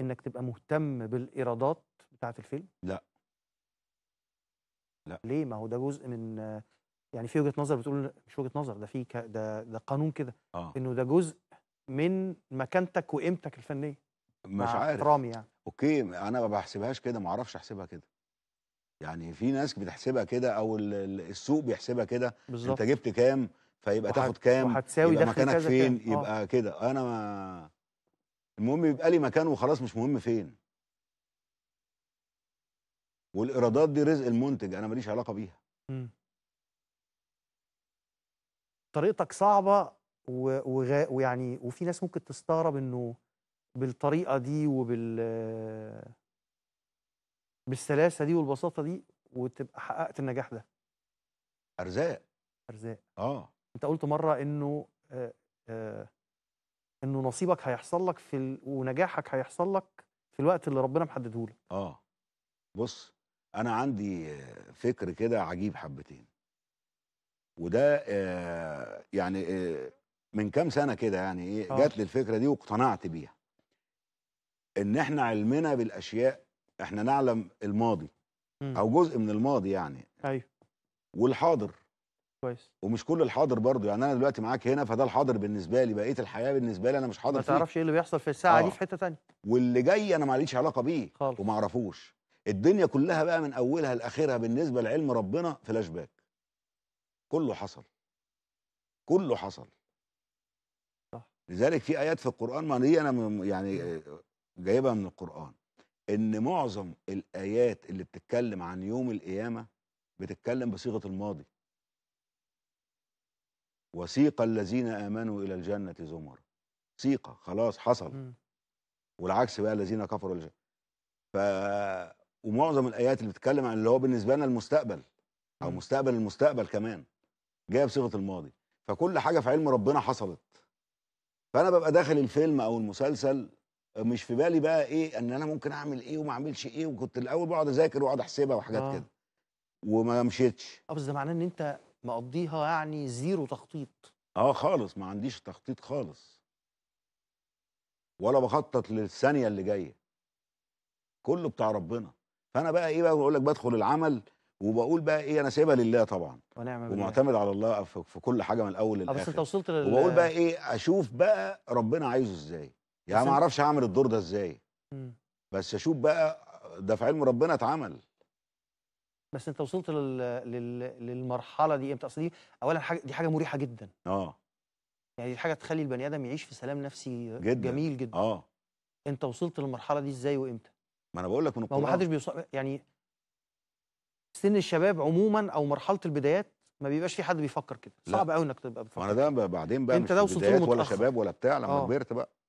انك تبقى مهتم بالايرادات بتاعه الفيلم لا لا ليه ما هو ده جزء من يعني في وجهه نظر بتقول مش وجهه نظر ده في ده ده قانون كده آه. انه ده جزء من مكانتك وقيمتك الفنيه مش عارف احترامي يعني اوكي انا ما بحسبهاش كده ما اعرفش احسبها كده يعني في ناس بتحسبها كده او السوق بيحسبها كده انت جبت كام فيبقى وحت... تاخد كام وهتساوي يبقى مكانك فين كام. آه. يبقى كده انا ما المهم يبقى لي مكان وخلاص مش مهم فين والايرادات دي رزق المنتج انا ماليش علاقه بيها طريقتك صعبه و... وغ... ويعني وفي ناس ممكن تستغرب انه بالطريقه دي وبال بالسلاسه دي والبساطه دي وتبقى حققت النجاح ده ارزاق ارزاق اه انت قلت مره انه آه آه انه نصيبك هيحصل لك في ال... ونجاحك هيحصل لك في الوقت اللي ربنا محدده لك اه بص انا عندي فكر كده عجيب حبتين وده آه يعني آه من كام سنه كده يعني ايه آه. جات لي الفكره دي واقتنعت بيها ان احنا علمنا بالاشياء احنا نعلم الماضي م. او جزء من الماضي يعني ايوه والحاضر كويس ومش كل الحاضر برضه يعني انا دلوقتي معاك هنا فده الحاضر بالنسبه لي بقيه الحياه بالنسبه لي انا مش حاضر ما تعرفش ايه اللي بيحصل في الساعه آه. دي في حته ثانيه واللي جاي انا ماليش علاقه بيه خالص وما اعرفوش الدنيا كلها بقى من اولها لاخرها بالنسبه لعلم ربنا فلاش باك كله حصل كله حصل صح لذلك في ايات في القران ما دي انا يعني آه، جايبها من القران ان معظم الايات اللي بتتكلم عن يوم القيامه بتتكلم بصيغه الماضي وسيق الذين امنوا الى الجنه زمر سيقه خلاص حصل م. والعكس بقى الذين كفروا الجنة. ف ومعظم الايات اللي بتتكلم عن اللي هو بالنسبه لنا المستقبل او م. مستقبل المستقبل كمان جايه بصيغه الماضي فكل حاجه في علم ربنا حصلت فانا ببقى داخل الفيلم او المسلسل مش في بالي بقى ايه ان انا ممكن اعمل ايه وما اعملش ايه وكنت الاول بقعد اذاكر واقعد احسبها وحاجات آه. كده وما مشيتش اه بس ده معناه ان انت مقضيها يعني زيرو تخطيط اه خالص ما عنديش تخطيط خالص ولا بخطط للثانيه اللي جايه كله بتاع ربنا فانا بقى ايه بقى بقول لك بدخل العمل وبقول بقى ايه انا سايبها لله طبعا ونعم ومعتمد على الله في كل حاجه من الاول آه، للاخر بس انت وصلت لل... وبقول بقى ايه اشوف بقى ربنا عايزه ازاي يعني ما اعرفش اعمل الدور ده ازاي بس اشوف بقى ده في علم ربنا اتعمل بس انت وصلت لل... لل... للمرحله دي امتى اصل دي اولا حاجه دي حاجه مريحه جدا اه يعني دي حاجه تخلي البني ادم يعيش في سلام نفسي جدا. جميل جدا اه انت وصلت للمرحله دي ازاي وامتى ما انا بقول لك من القران ما حدش بيوصل يعني سن الشباب عموما او مرحله البدايات ما بيبقاش في حد بيفكر كده صعب قوي انك تبقى بتفكر ما انا ده بعدين بقى انت مش ده وصلت ولا شباب ولا بتاع لما آه. كبرت بقى